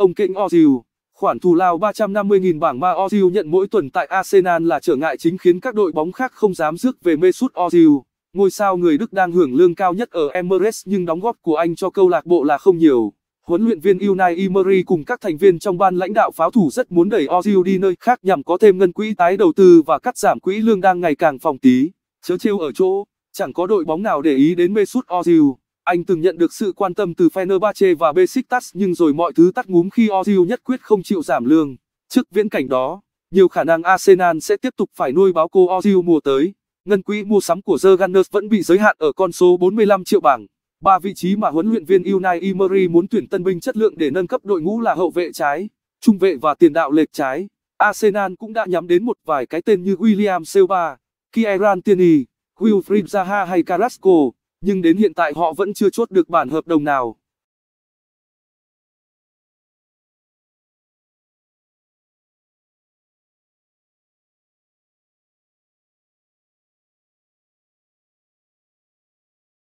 Ông Kịnh Ozil, khoản thù lao 350.000 bảng mà Ozil nhận mỗi tuần tại Arsenal là trở ngại chính khiến các đội bóng khác không dám rước về Mesut Ozil. Ngôi sao người Đức đang hưởng lương cao nhất ở Emirates nhưng đóng góp của anh cho câu lạc bộ là không nhiều. Huấn luyện viên Unai Emery cùng các thành viên trong ban lãnh đạo pháo thủ rất muốn đẩy Ozil đi nơi khác nhằm có thêm ngân quỹ tái đầu tư và cắt giảm quỹ lương đang ngày càng phòng tí. Chớ trêu ở chỗ, chẳng có đội bóng nào để ý đến Mesut Ozil. Anh từng nhận được sự quan tâm từ Fenerbahce và Besiktas nhưng rồi mọi thứ tắt ngúm khi Ozil nhất quyết không chịu giảm lương. Trước viễn cảnh đó, nhiều khả năng Arsenal sẽ tiếp tục phải nuôi báo cô Ozil mùa tới. Ngân quỹ mua sắm của The Gunners vẫn bị giới hạn ở con số 45 triệu bảng. Ba vị trí mà huấn luyện viên Unai Emery muốn tuyển tân binh chất lượng để nâng cấp đội ngũ là hậu vệ trái, trung vệ và tiền đạo lệch trái. Arsenal cũng đã nhắm đến một vài cái tên như William Silva, Kieran Tierney, Wilfried Zaha hay Carrasco nhưng đến hiện tại họ vẫn chưa chốt được bản hợp đồng nào.